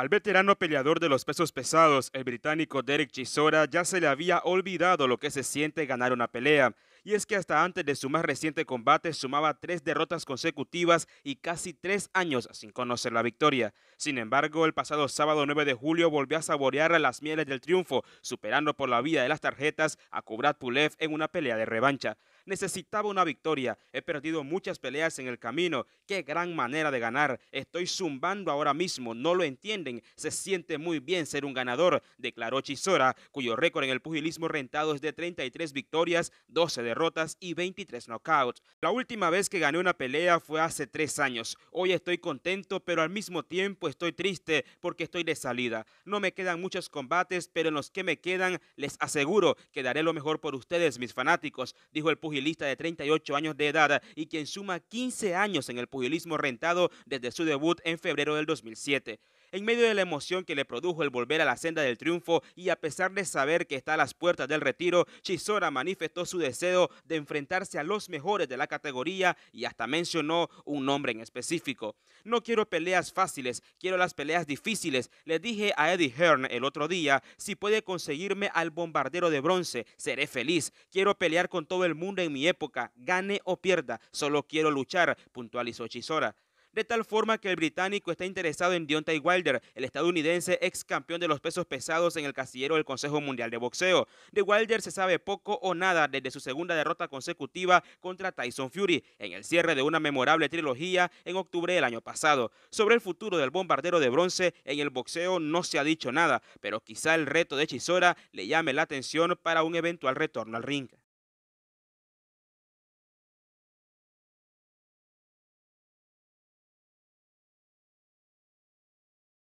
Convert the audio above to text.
Al veterano peleador de los pesos pesados, el británico Derek Chisora, ya se le había olvidado lo que se siente ganar una pelea. Y es que hasta antes de su más reciente combate sumaba tres derrotas consecutivas y casi tres años sin conocer la victoria. Sin embargo, el pasado sábado 9 de julio volvió a saborear las mieles del triunfo, superando por la vida de las tarjetas a Kubrat Pulev en una pelea de revancha. Necesitaba una victoria. He perdido muchas peleas en el camino. Qué gran manera de ganar. Estoy zumbando ahora mismo. No lo entienden. Se siente muy bien ser un ganador, declaró Chisora, cuyo récord en el pugilismo rentado es de 33 victorias, 12 de derrotas y 23 knockouts. La última vez que gané una pelea fue hace tres años. Hoy estoy contento, pero al mismo tiempo estoy triste porque estoy de salida. No me quedan muchos combates, pero en los que me quedan les aseguro que daré lo mejor por ustedes, mis fanáticos, dijo el pugilista de 38 años de edad y quien suma 15 años en el pugilismo rentado desde su debut en febrero del 2007. En medio de la emoción que le produjo el volver a la senda del triunfo y a pesar de saber que está a las puertas del retiro, Chisora manifestó su deseo de enfrentarse a los mejores de la categoría y hasta mencionó un nombre en específico. No quiero peleas fáciles, quiero las peleas difíciles. Le dije a Eddie Hearn el otro día, si puede conseguirme al bombardero de bronce, seré feliz. Quiero pelear con todo el mundo en mi época, gane o pierda, solo quiero luchar, puntualizó Chisora de tal forma que el británico está interesado en Deontay Wilder, el estadounidense ex campeón de los pesos pesados en el casillero del Consejo Mundial de Boxeo. De Wilder se sabe poco o nada desde su segunda derrota consecutiva contra Tyson Fury en el cierre de una memorable trilogía en octubre del año pasado. Sobre el futuro del bombardero de bronce en el boxeo no se ha dicho nada, pero quizá el reto de Chisora le llame la atención para un eventual retorno al ring.